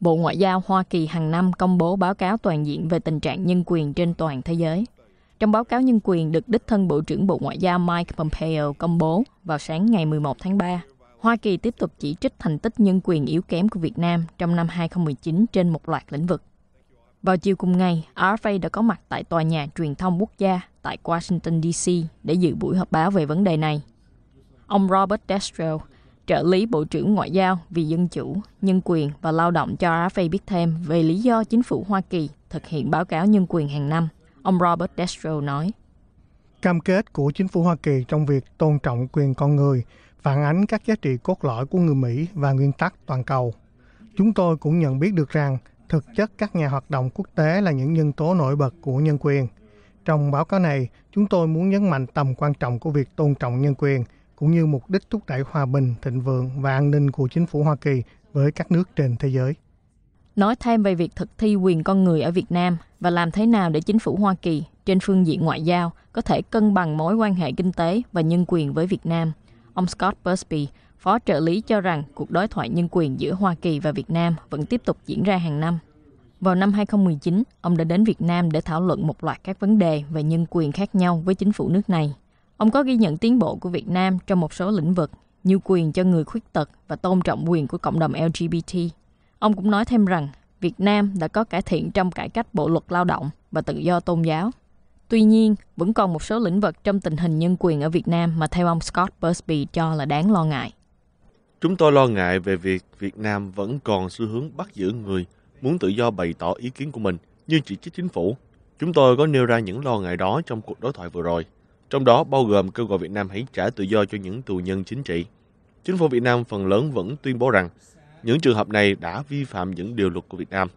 Bộ Ngoại giao Hoa Kỳ hàng năm công bố báo cáo toàn diện về tình trạng nhân quyền trên toàn thế giới. Trong báo cáo nhân quyền được đích thân Bộ trưởng Bộ Ngoại giao Mike Pompeo công bố vào sáng ngày 11 tháng 3, Hoa Kỳ tiếp tục chỉ trích thành tích nhân quyền yếu kém của Việt Nam trong năm 2019 trên một loạt lĩnh vực. Vào chiều cùng ngày, RFA đã có mặt tại tòa nhà truyền thông quốc gia tại Washington, D.C. để dự buổi họp báo về vấn đề này. Ông Robert Destrel, trợ lý Bộ trưởng Ngoại giao vì Dân chủ, Nhân quyền và Lao động cho Á biết thêm về lý do chính phủ Hoa Kỳ thực hiện báo cáo nhân quyền hàng năm. Ông Robert Destro nói. Cam kết của chính phủ Hoa Kỳ trong việc tôn trọng quyền con người phản ánh các giá trị cốt lõi của người Mỹ và nguyên tắc toàn cầu. Chúng tôi cũng nhận biết được rằng thực chất các nhà hoạt động quốc tế là những nhân tố nổi bật của nhân quyền. Trong báo cáo này, chúng tôi muốn nhấn mạnh tầm quan trọng của việc tôn trọng nhân quyền cũng như mục đích thúc đẩy hòa bình, thịnh vượng và an ninh của chính phủ Hoa Kỳ với các nước trên thế giới. Nói thêm về việc thực thi quyền con người ở Việt Nam và làm thế nào để chính phủ Hoa Kỳ trên phương diện ngoại giao có thể cân bằng mối quan hệ kinh tế và nhân quyền với Việt Nam, ông Scott Busby, phó trợ lý cho rằng cuộc đối thoại nhân quyền giữa Hoa Kỳ và Việt Nam vẫn tiếp tục diễn ra hàng năm. Vào năm 2019, ông đã đến Việt Nam để thảo luận một loạt các vấn đề về nhân quyền khác nhau với chính phủ nước này. Ông có ghi nhận tiến bộ của Việt Nam trong một số lĩnh vực như quyền cho người khuyết tật và tôn trọng quyền của cộng đồng LGBT. Ông cũng nói thêm rằng Việt Nam đã có cải thiện trong cải cách bộ luật lao động và tự do tôn giáo. Tuy nhiên, vẫn còn một số lĩnh vực trong tình hình nhân quyền ở Việt Nam mà theo ông Scott Busby cho là đáng lo ngại. Chúng tôi lo ngại về việc Việt Nam vẫn còn xu hướng bắt giữ người muốn tự do bày tỏ ý kiến của mình như chỉ trích chính phủ. Chúng tôi có nêu ra những lo ngại đó trong cuộc đối thoại vừa rồi trong đó bao gồm kêu gọi Việt Nam hãy trả tự do cho những tù nhân chính trị. Chính phủ Việt Nam phần lớn vẫn tuyên bố rằng những trường hợp này đã vi phạm những điều luật của Việt Nam.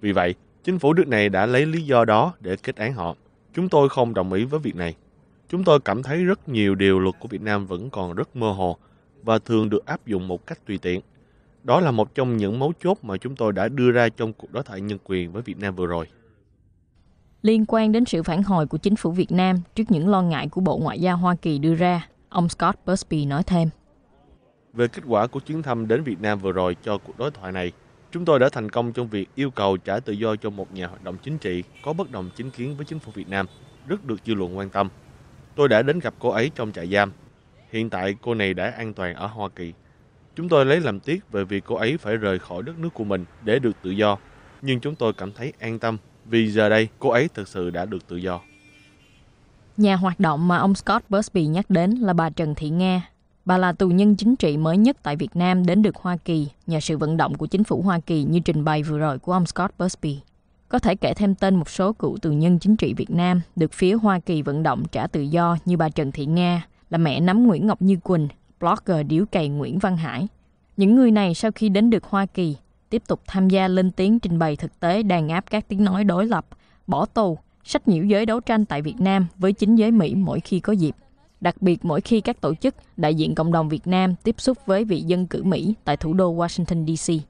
Vì vậy, chính phủ nước này đã lấy lý do đó để kết án họ. Chúng tôi không đồng ý với việc này. Chúng tôi cảm thấy rất nhiều điều luật của Việt Nam vẫn còn rất mơ hồ và thường được áp dụng một cách tùy tiện. Đó là một trong những mấu chốt mà chúng tôi đã đưa ra trong cuộc đối thoại nhân quyền với Việt Nam vừa rồi liên quan đến sự phản hồi của chính phủ Việt Nam trước những lo ngại của Bộ Ngoại giao Hoa Kỳ đưa ra, ông Scott Busby nói thêm. Về kết quả của chuyến thăm đến Việt Nam vừa rồi cho cuộc đối thoại này, chúng tôi đã thành công trong việc yêu cầu trả tự do cho một nhà hoạt động chính trị có bất đồng chính kiến với chính phủ Việt Nam, rất được dư luận quan tâm. Tôi đã đến gặp cô ấy trong trại giam. Hiện tại cô này đã an toàn ở Hoa Kỳ. Chúng tôi lấy làm tiếc về việc cô ấy phải rời khỏi đất nước của mình để được tự do, nhưng chúng tôi cảm thấy an tâm vì giờ đây cô ấy thực sự đã được tự do. Nhà hoạt động mà ông Scott Busby nhắc đến là bà Trần Thị Nga. Bà là tù nhân chính trị mới nhất tại Việt Nam đến được Hoa Kỳ nhờ sự vận động của chính phủ Hoa Kỳ như trình bày vừa rồi của ông Scott Busby. Có thể kể thêm tên một số cựu tù nhân chính trị Việt Nam được phía Hoa Kỳ vận động trả tự do như bà Trần Thị Nga, là mẹ nắm Nguyễn Ngọc Như Quỳnh, blogger điếu cày Nguyễn Văn Hải. Những người này sau khi đến được Hoa Kỳ tiếp tục tham gia lên tiếng trình bày thực tế đàn áp các tiếng nói đối lập, bỏ tù, sách nhiễu giới đấu tranh tại Việt Nam với chính giới Mỹ mỗi khi có dịp. Đặc biệt mỗi khi các tổ chức đại diện cộng đồng Việt Nam tiếp xúc với vị dân cử Mỹ tại thủ đô Washington DC.